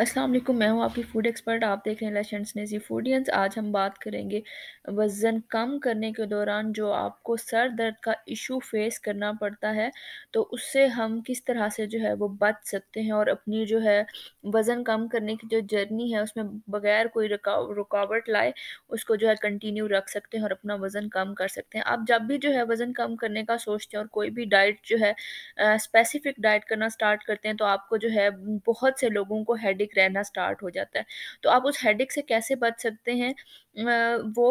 असलम मैं हूँ आपकी फूड एक्सपर्ट आप देख रहे हैं लशंस फूडियंस आज हम बात करेंगे वज़न कम करने के दौरान जो आपको सर दर्द का इशू फेस करना पड़ता है तो उससे हम किस तरह से जो है वो बच सकते हैं और अपनी जो है वज़न कम करने की जो जर्नी है उसमें बगैर कोई रुका रुकावट लाए उसको जो है कंटिन्यू रख सकते हैं और अपना वज़न कम कर सकते हैं आप जब भी जो है वज़न कम करने का सोचते हैं और कोई भी डाइट जो है स्पेसिफिक डाइट करना स्टार्ट करते हैं तो आपको जो है बहुत से लोगों को हेड हेडेक रहना स्टार्ट हो जाता है तो आप उस हेडेक से कैसे बच सकते हैं वो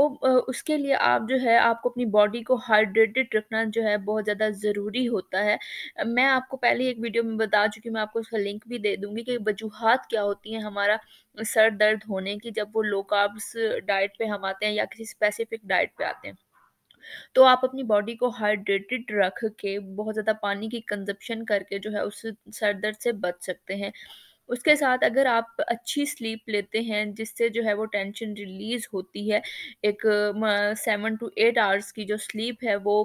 उसके लिए आप जो है आपको अपनी बॉडी को हाइड्रेटेड रखना जो है बहुत ज़्यादा ज़रूरी होता है मैं आपको पहले एक वीडियो में बता चुकी हूँ मैं आपको उसका लिंक भी दे दूँगी कि वजूहत क्या होती हैं हमारा सर दर्द होने की जब वो लो कार्ब्स डाइट पे हम आते हैं या किसी स्पेसिफिक डाइट पे आते हैं तो आप अपनी बॉडी को हाइड्रेटेड रख के बहुत ज़्यादा पानी की कंजप्शन करके जो है उस सर दर्द से बच सकते हैं उसके साथ अगर आप अच्छी स्लीप लेते हैं जिससे जो है वो टेंशन रिलीज़ होती है एक सेवन टू एट आवर्स की जो स्लीप है वो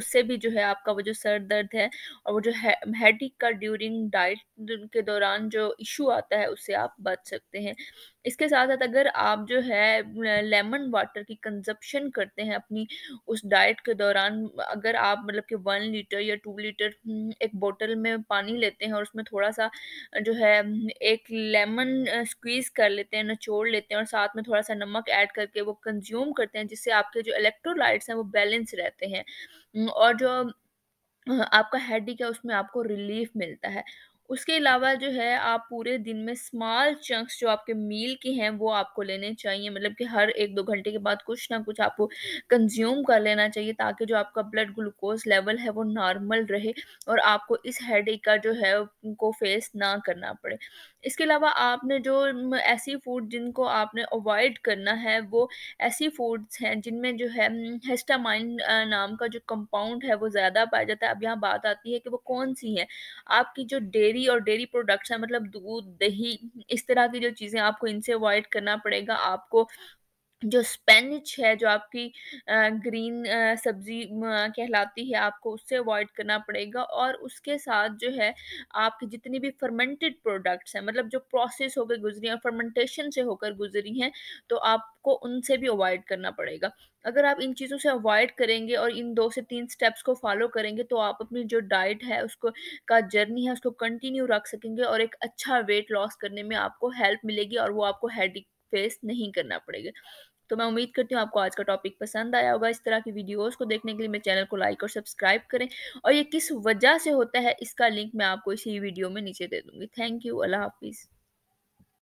उससे भी जो है आपका वो जो सर दर्द है और वो जो हेडिक का ड्यूरिंग डाइट के दौरान जो इशू आता है उससे आप बच सकते हैं इसके साथ साथ अगर आप जो है लेमन वाटर की कंजप्शन करते हैं अपनी उस डाइट के दौरान अगर आप मतलब कि वन लीटर या टू लीटर हम्म, एक बोतल में पानी लेते हैं और उसमें थोड़ा सा जो है एक लेमन स्क्वीज़ कर लेते हैं नचोड़ लेते हैं और साथ में थोड़ा सा नमक ऐड करके वो कंज्यूम करते हैं जिससे आपके जो इलेक्ट्रोलाइट्स हैं वो बैलेंस रहते हैं हम्म, और जो आपका हेड है उसमें आपको रिलीफ मिलता है उसके अलावा जो है आप पूरे दिन में स्मॉल चंक्स जो आपके मील के हैं वो आपको लेने चाहिए मतलब कि हर एक दो घंटे के बाद कुछ ना कुछ आपको कंज्यूम कर लेना चाहिए ताकि जो आपका ब्लड ग्लूकोज लेवल है वो नॉर्मल रहे और आपको इस हेड का जो है उनको फेस ना करना पड़े इसके अलावा आपने जो ऐसी फूड जिनको आपने अवॉइड करना है वो ऐसी फूड्स हैं जिनमें जो है हेस्टामाइन नाम का जो कंपाउंड है वो ज़्यादा पाया जाता है अब यहाँ बात आती है कि वो कौन सी है आपकी जो डेरी डेयरी और डेयरी प्रोडक्ट्स है मतलब दूध दही इस तरह की जो चीज़ें आपको इनसे अवॉइड करना पड़ेगा आपको जो स्पेनिच है जो आपकी ग्रीन सब्जी कहलाती है आपको उससे अवॉइड करना पड़ेगा और उसके साथ जो है आपकी जितनी भी फर्मेंटेड प्रोडक्ट्स हैं मतलब जो प्रोसेस होकर गुजरी हैं फर्मेंटेशन से होकर गुजरी हैं तो आपको उनसे भी अवॉइड करना पड़ेगा अगर आप इन चीज़ों से अवॉइड करेंगे और इन दो से तीन स्टेप्स को फॉलो करेंगे तो आप अपनी जो डाइट है उसको का जर्नी है उसको कंटिन्यू रख सकेंगे और एक अच्छा वेट लॉस करने में आपको हेल्प मिलेगी और वो आपको हेडिक फेस नहीं करना पड़ेगा तो मैं उम्मीद करती हूँ आपको आज का टॉपिक पसंद आया होगा इस तरह की वीडियोस को देखने के लिए मेरे चैनल को लाइक और सब्सक्राइब करें और ये किस वजह से होता है इसका लिंक मैं आपको इसी वीडियो में नीचे दे दूँगी थैंक यू अल्लाह हाफिज़